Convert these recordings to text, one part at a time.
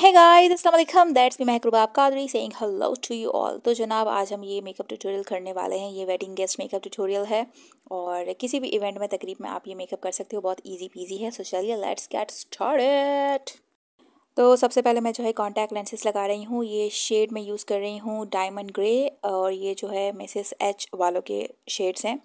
है गाइस असलम that's me महकरूबाब Qadri saying hello to you all तो जनाब आज हम ये मेकअप ट्यूटोरियल करने वाले हैं ये वेडिंग गेस्ट मेकअप ट्यूटोरियल है और किसी भी इवेंट में तकरीब में आप ये मेकअप कर सकते हो बहुत इजी पीजी है सो चलिए लेट्स गेट स्टार्टेड तो सबसे पहले मैं जो है कॉन्टैक्ट लेंसेज लगा रही हूँ ये शेड में यूज़ कर रही हूँ डायमंड ग्रे और ये जो है मिसेस एच वालों के शेड्स हैं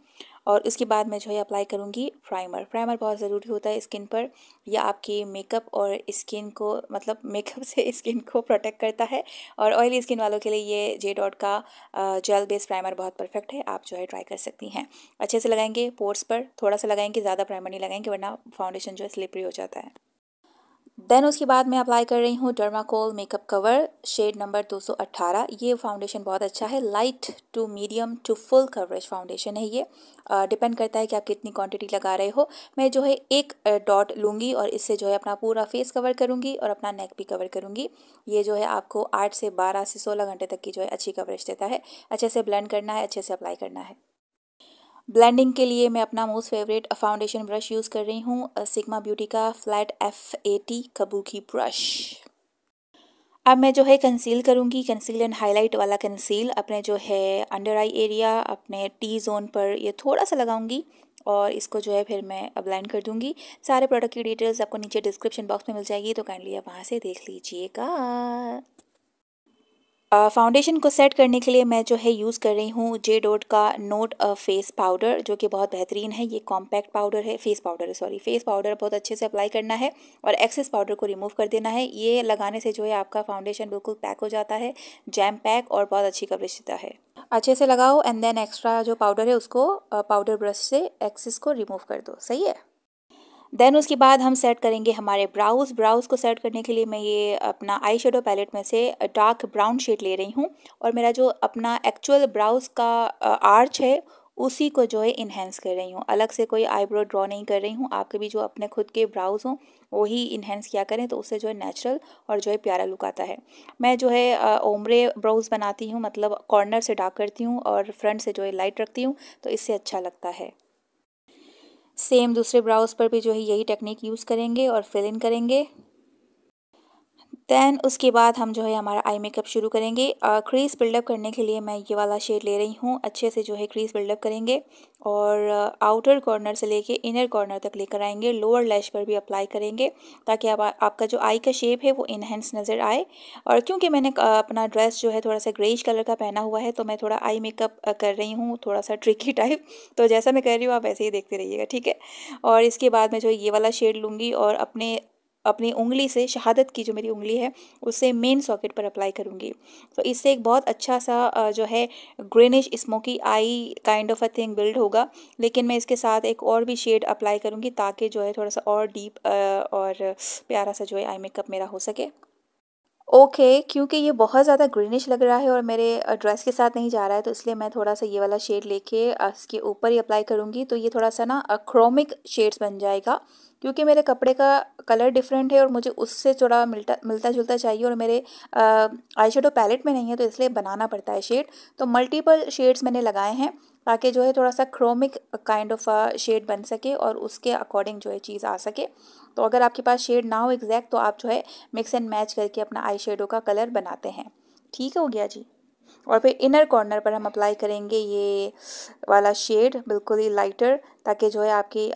और उसके बाद मैं जो है अप्लाई करूँगी प्राइमर प्राइमर बहुत ज़रूरी होता है स्किन पर यह आपकी मेकअप और स्किन को मतलब मेकअप से स्किन को प्रोटेक्ट करता है और ऑयली स्किन वालों के लिए ये जे डॉट का जेल बेस्ड प्राइमर बहुत परफेक्ट है आप जो है ट्राई कर सकती हैं अच्छे से लगाएंगे पोर्स पर थोड़ा सा लगाएंगे ज़्यादा प्राइमर नहीं लगाएंगे वरना फाउंडेशन जो है स्लिपरी हो जाता है देन उसके बाद मैं अप्लाई कर रही हूँ Dermacol makeup cover shade number 218 ये फाउंडेशन बहुत अच्छा है light to medium to full coverage foundation है ये डिपेंड करता है कि आप कितनी क्वांटिटी लगा रहे हो मैं जो है एक डॉट लूँगी और इससे जो है अपना पूरा फेस कवर करूँगी और अपना नेक भी कवर करूँगी ये जो है आपको आठ से बारह से सोलह घंटे तक की जो है अच्छी कवरेज देता है अच्छे से ब्लेंड करना है अच्छे से अप्लाई करना है ब्लेंडिंग के लिए मैं अपना most favourite foundation brush use कर रही हूँ सिग्मा uh, ब्यूटी का flat F eighty kabuki brush अब मैं जो है कंसील करूँगी कंसील एंड हाईलाइट वाला कंसील अपने जो है अंडर आई एरिया अपने टी जोन पर ये थोड़ा सा लगाऊंगी और इसको जो है फिर मैं ब्लेंड कर दूंगी सारे प्रोडक्ट की डिटेल्स आपको नीचे डिस्क्रिप्शन बॉक्स में मिल जाएगी तो काइंडली आप वहाँ से देख लीजिएगा फाउंडेशन को सेट करने के लिए मैं जो है यूज़ कर रही हूँ जे डोट का नोट फेस पाउडर जो कि बहुत बेहतरीन है ये कॉम्पैक्ट पाउडर है फेस पाउडर है सॉरी फेस पाउडर बहुत अच्छे से अप्लाई करना है और एक्सेस पाउडर को रिमूव कर देना है ये लगाने से जो है आपका फाउंडेशन बिल्कुल पैक हो जाता है जैम पैक और बहुत अच्छी कवरेज देता है अच्छे से लगाओ एंड देन एक्स्ट्रा जो पाउडर है उसको पाउडर ब्रश से एक्सेस को रिमूव कर दो सही है देन उसके बाद हम सेट करेंगे हमारे ब्राउज ब्राउज को सेट करने के लिए मैं ये अपना आई शेडो पैलेट में से डार्क ब्राउन शेड ले रही हूँ और मेरा जो अपना एक्चुअल ब्राउज का आर्च है उसी को जो है इन्हेंस कर रही हूँ अलग से कोई आईब्रो ड्रॉ नहीं कर रही हूँ आपके भी जो अपने खुद के ब्राउज हों वही इन्हेंस किया करें तो उससे जो है नेचुरल और जो है प्यारा लुक आता है मैं जो है ओमरे ब्राउज बनाती हूँ मतलब कॉर्नर से डार्क करती हूँ और फ्रंट से जो है लाइट रखती हूँ तो इससे अच्छा लगता है सेम दूसरे ब्राउज पर भी जो है यही टेक्निक यूज़ करेंगे और फिल इन करेंगे दैन उसके बाद हम जो है हमारा आई मेकअप शुरू करेंगे क्रीज बिल्डअप करने के लिए मैं ये वाला शेड ले रही हूँ अच्छे से जो है क्रीज बिल्डअप करेंगे और आउटर कॉर्नर से लेके इनर कॉर्नर तक लेकर आएंगे लोअर लैश पर भी अप्लाई करेंगे ताकि आप, आपका जो आई का शेप है वो इनहेंस नज़र आए और क्योंकि मैंने अपना ड्रेस जो है थोड़ा सा ग्रेइश कलर का पहना हुआ है तो मैं थोड़ा आई मेकअप कर रही हूँ थोड़ा सा ट्रिकी टाइप तो जैसा मैं कह रही हूँ आप वैसे ही देखते रहिएगा ठीक है और इसके बाद मैं जो ये वाला शेड लूँगी और अपने अपनी उंगली से शहादत की जो मेरी उंगली है उससे मेन सॉकेट पर अप्लाई करूँगी तो इससे एक बहुत अच्छा सा जो है greyish smoky eye kind of a thing build होगा लेकिन मैं इसके साथ एक और भी शेड अप्लाई करूँगी ताकि जो है थोड़ा सा और डीप और प्यारा सा जो है आई मेकअप मेरा हो सके ओके okay, क्योंकि ये बहुत ज़्यादा ग्रीनिश लग रहा है और मेरे ड्रेस के साथ नहीं जा रहा है तो इसलिए मैं थोड़ा सा ये वाला शेड लेके इसके ऊपर ही अप्लाई करूँगी तो ये थोड़ा सा ना क्रोमिक शेड्स बन जाएगा क्योंकि मेरे कपड़े का कलर डिफरेंट है और मुझे उससे थोड़ा मिलता मिलता जुलता चाहिए और मेरे आई शेडो पैलेट में नहीं है तो इसलिए बनाना पड़ता है शेड तो मल्टीपल शेड्स मैंने लगाए हैं ताकि जो है थोड़ा सा क्रोमिक काइंड ऑफ शेड बन सके और उसके अकॉर्डिंग जो है चीज़ आ सके तो अगर आपके पास शेड ना हो एग्जैक्ट तो आप जो है मिक्स एंड मैच करके अपना आई शेडो का कलर बनाते हैं ठीक हो गया जी और फिर इनर कॉर्नर पर हम अप्लाई करेंगे ये वाला शेड बिल्कुल ही लाइटर ताकि जो है आपकी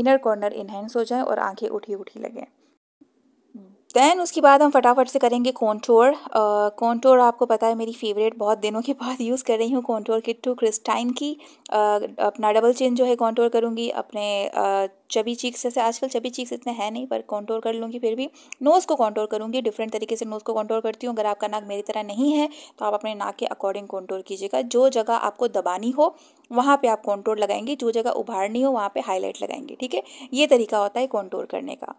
इनर कॉर्नर इन्हेंस हो जाए और आंखें उठी उठी लगें दैन उसके बाद हम फटाफट से करेंगे कॉन्टोर कॉन्टोर आपको पता है मेरी फेवरेट बहुत दिनों के बाद यूज़ कर रही हूँ कॉन्टोर किट टू क्रिस्टाइन की अपना डबल चेन जो है कॉन्टोर करूँगी अपने चबी चीक्स से आजकल चबी चीक्स इतने हैं नहीं पर कॉन्टोर कर लूँगी फिर भी नोज़ को कॉन्टोर करूँगी डिफरेंट तरीके से नोज़ को कॉन्टोर करती हूँ अगर आपका नाक मेरी तरह नहीं है तो आप अपने नाक के अकॉर्डिंग कॉन्टोर कीजिएगा जो जगह आपको दबानी हो वहाँ पर आप कॉन्टोर लगाएंगे जो जगह उभारनी हो वहाँ पर हाईलाइट लगाएंगे ठीक है ये तरीका होता है कॉन्टोर करने का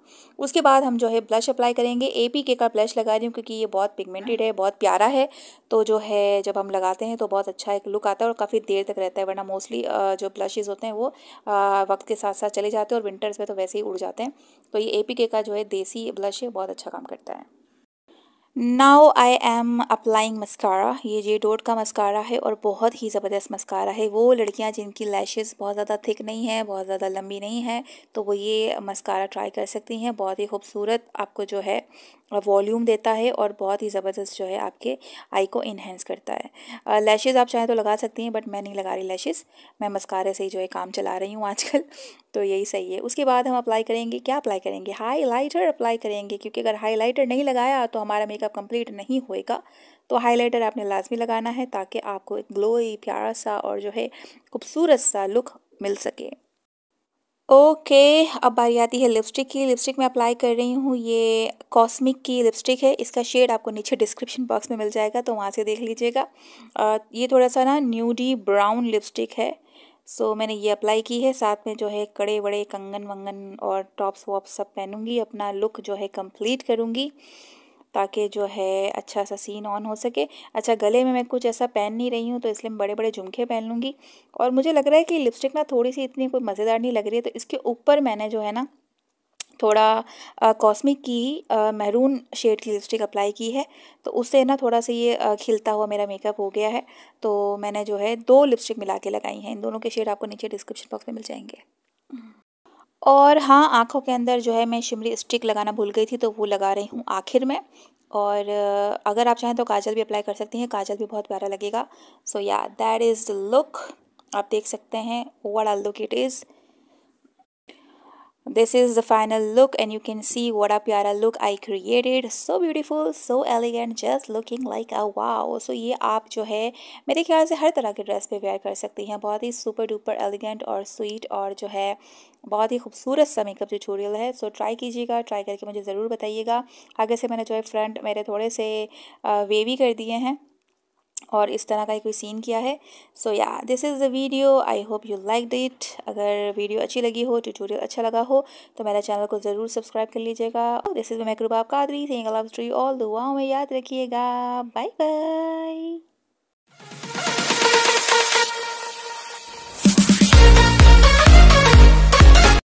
उसके बाद हम जो है ब्लश अप्लाई करेंगे ए पी के का ब्लश लगा रही हूँ क्योंकि ये बहुत पिगमेंटेड है बहुत प्यारा है तो जो है जब हम लगाते हैं तो बहुत अच्छा एक लुक आता है और काफ़ी देर तक रहता है वरना मोस्ट मोस्टली uh, जो ब्लशेज़ होते हैं वो uh, वक्त के साथ साथ चले जाते हैं और विंटर्स में तो वैसे ही उड़ जाते हैं तो ये ए का जो है देसी ब्लश है बहुत अच्छा काम करता है now I am applying mascara ये जे डोट का मस्कारा है और बहुत ही ज़बरदस्त मस्कारा है वो लड़कियाँ जिनकी लैशेस बहुत ज़्यादा थिक नहीं है बहुत ज़्यादा लंबी नहीं है तो वो ये मस्कारा ट्राई कर सकती हैं बहुत ही खूबसूरत आपको जो है वॉल्यूम देता है और बहुत ही ज़बरदस्त जो है आपके आई को इन्हेंस करता है लैशेज़ आप चाहें तो लगा सकती हैं बट मैं नहीं लगा रही लैशेज़ मैं मस्कारे से ही जो है काम चला रही हूँ आजकल तो यही सही है उसके बाद हम अप्लाई करेंगे क्या अप्लाई करेंगे हाईलाइटर अप्लाई करेंगे क्योंकि अगर हाईलाइटर नहीं लगाया तो हमारा मेकअप कंप्लीट नहीं होएगा तो हाइलाइटर आपने लाजमी लगाना है ताकि आपको एक ग्लोई प्यारा सा और जो है खूबसूरत सा लुक मिल सके ओके okay, अब बारी आती है लिपस्टिक की लिपस्टिक मैं अप्लाई कर रही हूँ ये कॉस्मिक की लिपस्टिक है इसका शेड आपको नीचे डिस्क्रिप्शन बॉक्स में मिल जाएगा तो वहाँ से देख लीजिएगा ये थोड़ा सा ना न्यूडी ब्राउन लिपस्टिक है सो so, मैंने ये अप्लाई की है साथ में जो है कड़े वड़े कंगन वंगन और टॉप्स वॉप्स सब पहनूंगी अपना लुक जो है कंप्लीट करूंगी ताकि जो है अच्छा सा सीन ऑन हो सके अच्छा गले में मैं कुछ ऐसा पहन नहीं रही हूँ तो इसलिए मैं बड़े बड़े झुमके पहन लूँगी और मुझे लग रहा है कि लिपस्टिक ना थोड़ी सी इतनी कोई मज़ेदार नहीं लग रही है तो इसके ऊपर मैंने जो है ना थोड़ा कॉस्मिक की मैरून शेड की लिपस्टिक अप्लाई की है तो उससे ना थोड़ा सा ये खिलता हुआ मेरा मेकअप हो गया है तो मैंने जो है दो लिपस्टिक मिला के लगाई हैं इन दोनों के शेड आपको नीचे डिस्क्रिप्शन बॉक्स में मिल जाएंगे और हाँ आँखों के अंदर जो है मैं शिमरी स्टिक लगाना भूल गई थी तो वो लगा रही हूँ आखिर में और अगर आप चाहें तो काजल भी अप्लाई कर सकती हैं काजल भी बहुत प्यारा लगेगा सो या दैट इज़ द लुक आप देख सकते हैं what all look it is this is the final look and you can see what a प्यारा look I created so beautiful so elegant just looking like a wow so ये आप जो है मेरे ख्याल से हर तरह के ड्रेस पे वेयर कर सकती हैं बहुत ही सुपर डुपर एलिगेंट और स्वीट और जो है बहुत ही खूबसूरत सा मेकअप जो ट्यूटोरियल है सो ट्राई कीजिएगा ट्राई करके मुझे ज़रूर बताइएगा आगे से मैंने जो है फ्रंट मेरे थोड़े से वेवी कर दिए हैं और इस तरह का ही कोई सीन किया है so yeah this is the video I hope you like it अगर वीडियो अच्छी लगी हो ट्यूटोरियल अच्छा लगा हो तो मेरे चैनल को ज़रूर सब्सक्राइब कर लीजिएगा this oh, is me Qadri saying love स्ट्री ऑल दुआओं में याद रखिएगा बाय बाय